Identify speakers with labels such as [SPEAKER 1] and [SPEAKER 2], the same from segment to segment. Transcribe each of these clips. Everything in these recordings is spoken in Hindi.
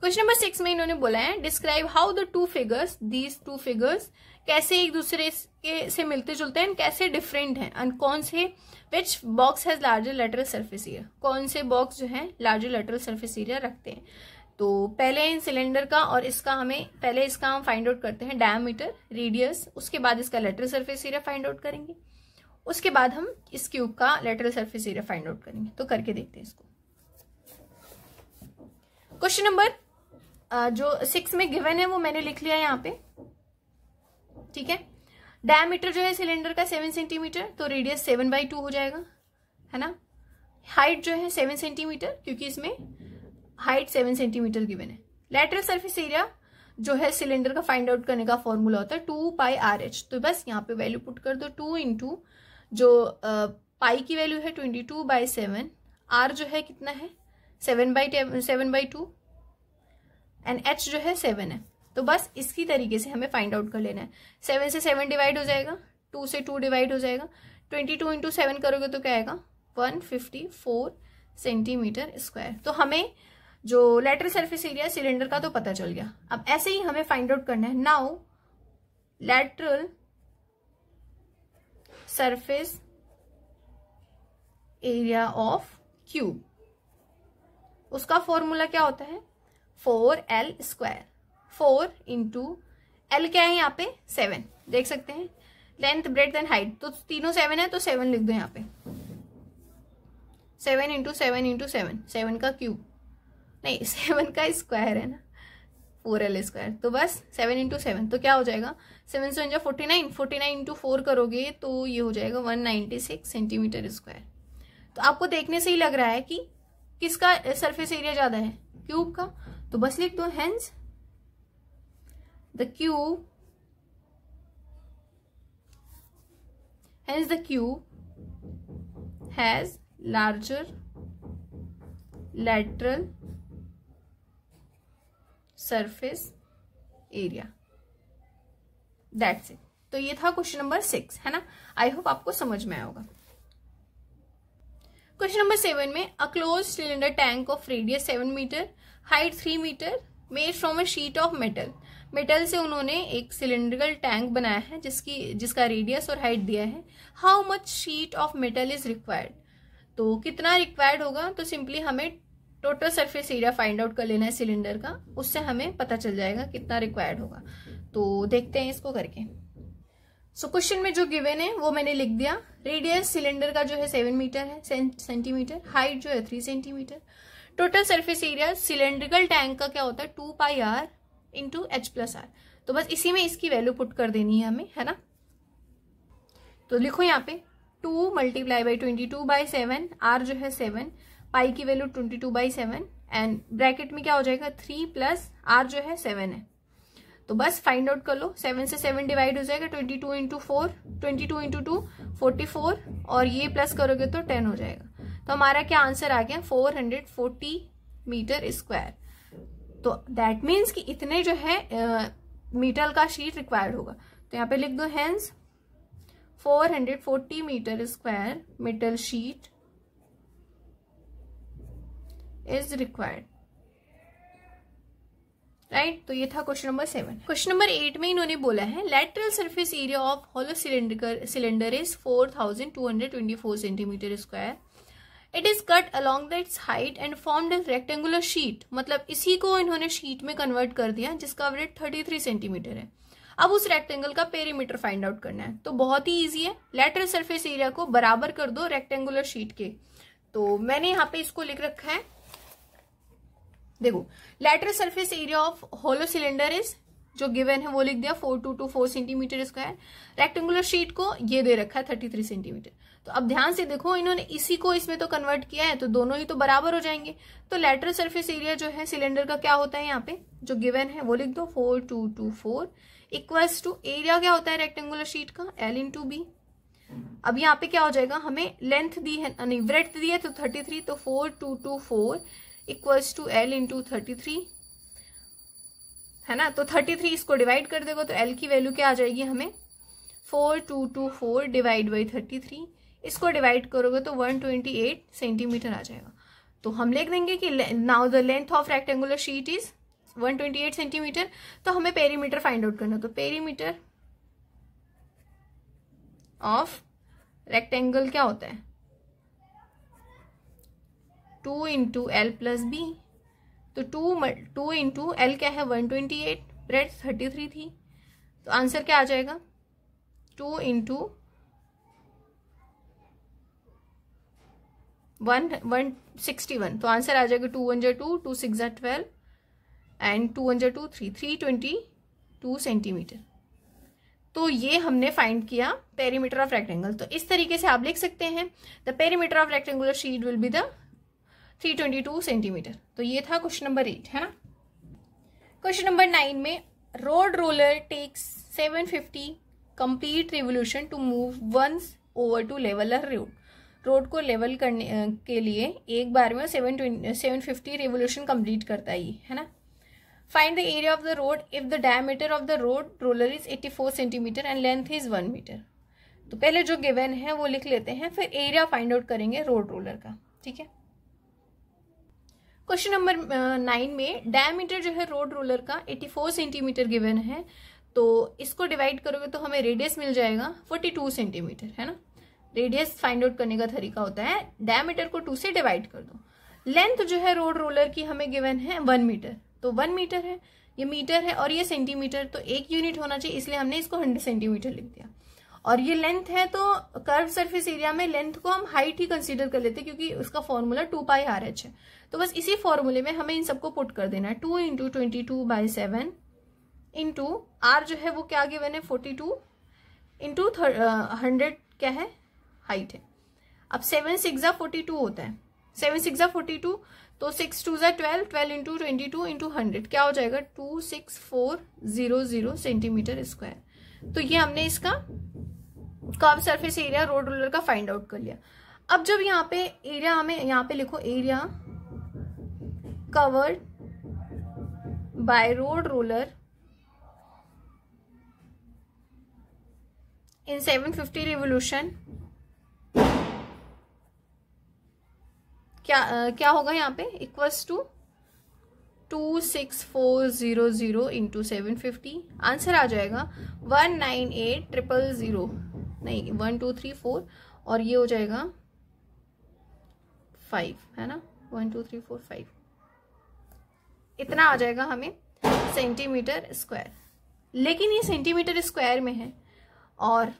[SPEAKER 1] क्वेश्चन नंबर सिक्स में इन्होंने बोला है describe how the two figures these two figures कैसे एक दूसरे के से मिलते जुलते हैं कैसे डिफरेंट हैं एंड कौन से which box has larger lateral surface area कौन से बॉक्स जो है लार्जर लेटरल सर्फेस एरिया रखते हैं तो पहले इन सिलेंडर का और इसका हमें पहले इसका हम फाइंड आउट करते हैं डायमीटर रेडियस उसके बाद इसका lateral surface area find out करेंगे उसके बाद हम इस क्यूब का lateral surface area find out करेंगे तो करके देखते हैं इसको क्वेश्चन नंबर जो सिक्स में गिवन है वो मैंने लिख लिया यहाँ पे ठीक है डायमीटर जो है सिलेंडर का सेवन सेंटीमीटर तो रेडियस सेवन बाई टू हो जाएगा है ना हाइट जो है सेवन सेंटीमीटर क्योंकि इसमें हाइट सेवन सेंटीमीटर गिवन है लेटरल सर्फिस एरिया जो है सिलेंडर का फाइंड आउट करने का फॉर्मूला होता है टू पाई आर एच तो बस यहाँ पे वैल्यू पुट कर दो टू इंटू जो पाई की वैल्यू है twenty two by seven are जो है कितना है seven by seven by two and H जो है सेवन है तो बस इसकी तरीके से हमें फाइंड आउट कर लेना है सेवन से सेवन डिवाइड हो जाएगा टू से टू डिवाइड हो जाएगा ट्वेंटी टू इंटू सेवन करोगे तो क्या आएगा one fifty four centimetre square तो हमें जो लेटर सरफेस एरिया सिलेंडर का तो पता चल गया अब ऐसे ही हमें फाइंड आउट करना है now lateral surface area of cube उसका फॉर्मूला क्या होता है four L square four into L क्या है यहाँ पे सेवन देख सकते हैं लेंथ ब्रेड एंड हाइट तो तीनों सेवन है तो सेवन लिख दो यहाँ पे seven into seven into seven seven का क्यूब नहीं सेवन का स्क्वायर है ना फोर एल स्क्वायर तो बस सेवन इंटू सेवन तो क्या हो जाएगा सेवन सेवन जो forty nine forty nine into four करोगे तो ये हो जाएगा one ninety six centimetre square तो आपको देखने से ही लग रहा है कि किसका सरफेस एरिया ज़्यादा है क्यूब का तो बस लिख दो hence the cube hence the cube has larger lateral surface area that's it तो ये था क्वेश्चन नंबर सिक्स है ना आई होप आपको समझ में आया होगा क्वेश्चन नंबर सेवन में a close cylinder tank of radius seven metre height three metre made from a sheet of metal metal से उन्होंने एक सिलेंड्रिकल टैंक बनाया है जिसकी जिसका रेडियस और हाइट दिया है how much sheet of metal is required तो कितना रिक्वायर्ड होगा तो सिंपली हमें total surface area find out कर लेना है सिलेंडर का उससे हमें पता चल जाएगा कितना रिक्वायर्ड होगा तो देखते हैं इसको करके सो so, क्वेश्चन में जो गिवन है वो मैंने लिख दिया रेडियस सिलेंडर का जो है सेवन मीटर है सेंटीमीटर हाइट जो है three centimetre total surface area cylindrical tank का क्या होता है two pi r into h plus r तो बस इसी में इसकी वैल्यू पुट कर देनी है हमें है ना तो लिखो यहाँ पे two multiply by twenty two by seven are जो है सेवन पाई की value twenty two by seven and bracket में क्या हो जाएगा थ्री प्लस आर जो है सेवन है तो बस फाइंड आउट कर लो सेवन से सेवन डिवाइड हो जाएगा twenty two into four twenty two into two forty four और ये प्लस करोगे तो टेन हो जाएगा तो हमारा क्या आंसर आ गया four hundred forty metre square तो दैट मीन्स कि इतने जो है मीटर का शीट रिक्वायर्ड होगा तो यहाँ पे लिख दो hence four hundred forty metre square metre sheet is required right तो ये था question number seven question number eight में इन्होंने बोला है lateral surface area of hollow cylinder cylinder is four thousand two hundred twenty four centimetre square it is cut along that's height and form the rectangular sheet मतलब इसी को इन्होंने शीट में कन्वर्ट कर दिया जिसका रेट थर्टी थ्री सेंटीमीटर है अब उस रेक्टेंगल का पेरीमीटर फाइंड आउट करना है तो बहुत ही ईजी है लेटरल सर्फेस एरिया को बराबर कर दो रेक्टेंगुलर शीट के तो मैंने यहाँ पे इसको लिख रखा है देखो lateral surface area of hollow cylinder is जो गिवन है वो लिख दिया four two two four centimetre square rectangular sheet को ये दे रखा है थर्टी थ्री सेंटीमीटर तो अब ध्यान से देखो इन्होंने इसी को इसमें तो कन्वर्ट किया है तो दोनों ही तो बराबर हो जाएंगे तो लेटर सरफेस एरिया जो है सिलेंडर का क्या होता है यहाँ पे जो गिवन है वो लिख दो four two two four equals to area क्या होता है रेक्टेंगुलर शीट का एल इन टू बी अब यहाँ पे क्या हो जाएगा हमें लेंथ दी है ब्रेथ दी है तो थर्टी थ्री तो four two two four equals to l into thirty three है ना तो थर्टी थ्री इसको डिवाइड कर देगा तो एल की वैल्यू क्या आ जाएगी हमें four two two four divide by thirty three इसको डिवाइड करोगे तो वन ट्वेंटी एट सेंटीमीटर आ जाएगा तो हम लिख देंगे कि now the length of rectangular sheet is 128 centimetre तो हमें पेरीमीटर फाइंड आउट करना तो पेरीमीटर ऑफ रेक्टेंगल क्या होता है two into l plus b तो टू टू इंटू एल क्या है one twenty eight breadth thirty three थी तो आंसर क्या आ जाएगा two into one one sixty one तो आंसर आ जाएगा टू वन जो टू टू सिक्स जो ट्वेल्व एंड टू वन जो two three three twenty two centimetre तो ये हमने फाइंड किया पेरीमीटर ऑफ रेक्टेंगल तो इस तरीके से आप लिख सकते हैं the perimeter of rectangular sheet will be the three twenty two centimetre तो ये था क्वेश्चन नंबर एट है ना क्वेश्चन नंबर नाइन में road roller takes seven fifty complete revolution to move once over to level uh road road को लेवल करने के लिए एक बार में seven twenty seven fifty revolution complete करता ही है ना find the area of the road if the diameter of the road roller is eighty four centimetre and length is one metre तो पहले जो गिवन है वो लिख लेते हैं फिर एरिया फाइंड आउट करेंगे रोड रोलर का ठीक है क्वेश्चन नंबर नाइन में डायमीटर जो है रोड रोलर का 84 सेंटीमीटर गिवन है तो इसको डिवाइड करोगे तो हमें रेडियस मिल जाएगा 42 सेंटीमीटर है ना रेडियस फाइंड आउट करने का तरीका होता है डायमीटर को टू से डिवाइड कर दो लेंथ जो है रोड रोलर की हमें गिवन है वन मीटर तो वन मीटर है ये मीटर है और ये सेंटीमीटर तो एक यूनिट होना चाहिए इसलिए हमने इसको हंड्रेड सेंटीमीटर लिख दिया और ये लेंथ है तो कर्व सरफेस एरिया में लेंथ को हम हाइट ही कंसीडर कर लेते हैं क्योंकि उसका formula two pi r h है तो बस इसी फॉर्मूले में हमें इन सबको पुट कर देना है two into twenty two by seven into r जो है वो क्या आगे बने फोर्टी टू इंटू हंड्रेड क्या है हाइट है अब सेवन सिक्स फोर्टी टू होता है सेवन सिक्स फोर्टी टू तो सिक्स टू जै twelve twelve into twenty two into hundred क्या हो जाएगा two six four zero zero centimetre square तो ये हमने इसका curve surface area road roller का फाइंड आउट कर लिया अब जब यहाँ पे एरिया हमें यहाँ पे लिखो area covered by road roller in 750 revolution क्या आ, क्या होगा यहाँ पे equals to two six four zero zero into seven fifty answer आ जाएगा one nine eight triple zero नहीं वन टू थ्री फोर और ये हो जाएगा फाइव है ना one two three four five इतना आ जाएगा हमें सेंटीमीटर स्क्वायर लेकिन ये सेंटीमीटर स्क्वायर में है और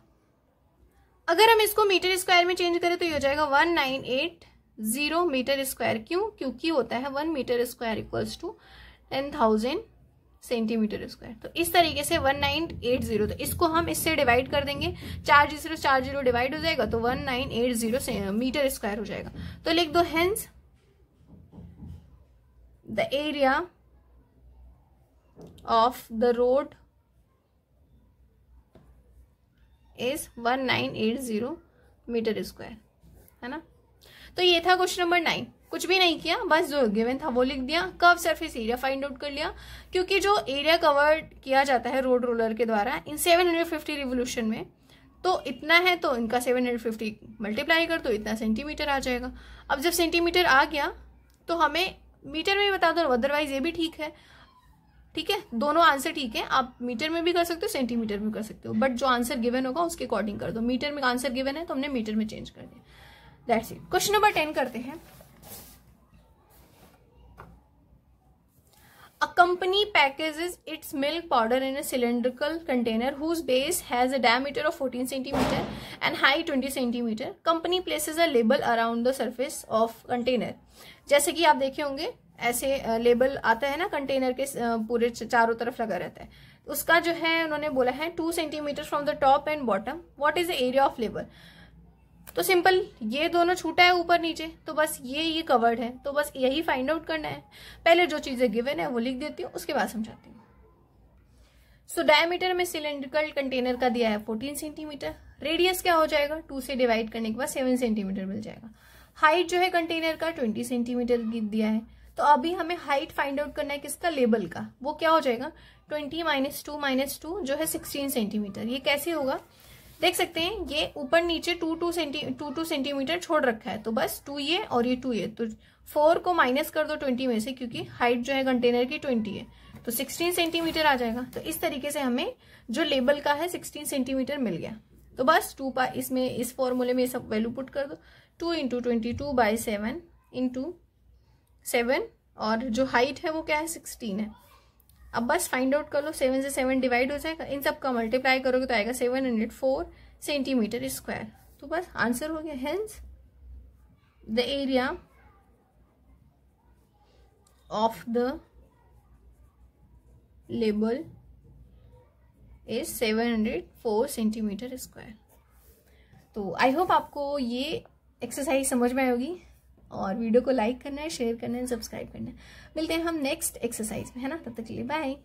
[SPEAKER 1] अगर हम इसको मीटर स्क्वायर में चेंज करें तो ये हो जाएगा one nine eight zero metre square क्यों क्योंकि होता है one metre square equals to ten thousand centimetre square तो इस तरीके से 1980 तो इसको हम इससे डिवाइड कर देंगे चार जीरो चार जीरो डिवाइड हो जाएगा तो 1980 मीटर स्क्वायर हो जाएगा तो लिख दो hence the area of the road is 1980 metre square है ना तो ये था क्वेश्चन नंबर नाइन कुछ भी नहीं किया बस जो गिवन था वो लिख दिया curve surface area find out कर लिया क्योंकि जो एरिया कवर किया जाता है रोड रोलर के द्वारा इन 750 रिवोल्यूशन में तो इतना है तो इनका 750 मल्टीप्लाई कर तो इतना सेंटीमीटर आ जाएगा अब जब सेंटीमीटर आ गया तो हमें मीटर में भी बता दो अदरवाइज ये भी ठीक है ठीक है दोनों आंसर ठीक है आप मीटर में भी कर सकते हो सेंटीमीटर में कर सकते हो बट जो आंसर गिवन होगा उसके अकॉर्डिंग कर दो मीटर में आंसर गिवन है तो हमने मीटर में चेंज कर दिया that's it question number ten करते हैं A company packages its milk powder in a cylindrical container whose base has a diameter of 14 cm and high 20 cm. Company places a label around the surface of container. जैसे कि आप देखे होंगे ऐसे लेबल आता है ना कंटेनर के पूरे चारों तरफ लगा रहता है उसका जो है उन्होंने बोला है two centimetre from the top and bottom what is the area of label तो सिंपल ये दोनों छूटा है ऊपर नीचे तो बस ये ये कवर्ड है तो बस यही फाइंड आउट करना है पहले जो चीज़ें गिवन है वो लिख देती हूँ उसके बाद समझाती हूँ सो डायमीटर में सिलेंड्रिकल कंटेनर का दिया है 14 सेंटीमीटर रेडियस क्या हो जाएगा टू से डिवाइड करने के बाद सेवन सेंटीमीटर मिल जाएगा हाइट जो है कंटेनर का ट्वेंटी सेंटीमीटर दिया है तो अभी हमें हाइट फाइंड आउट करना है किसका लेबल का वो क्या हो जाएगा twenty minus two minus two जो है सिक्सटीन सेंटीमीटर ये कैसे होगा देख सकते हैं ये ऊपर नीचे two two centi two two centimetre छोड़ रखा है तो बस टू ये और ये टू ये तो फोर को माइनस कर दो ट्वेंटी में से क्योंकि हाइट जो है कंटेनर की ट्वेंटी है तो सिक्सटीन सेंटीमीटर आ जाएगा तो इस तरीके से हमें जो लेबल का है सिक्सटीन सेंटीमीटर मिल गया तो बस टू पा इसमें इस फॉर्मूले में सब वैल्यू पुट कर दो two into twenty two by seven into seven और जो हाइट है वो क्या है सिक्सटीन है अब बस फाइंड आउट कर लो सेवन से सेवन डिवाइड हो जाएगा इन सब का मल्टीप्लाई करोगे तो आएगा seven hundred four centimetre square तो बस आंसर हो गया hence the area of the label is seven hundred four centimetre square तो आई होप आपको ये एक्सरसाइज समझ में आएगी और वीडियो को लाइक करना है शेयर करना है सब्सक्राइब करना है मिलते हैं हम नेक्स्ट एक्सरसाइज में है ना तब तक के लिए बाय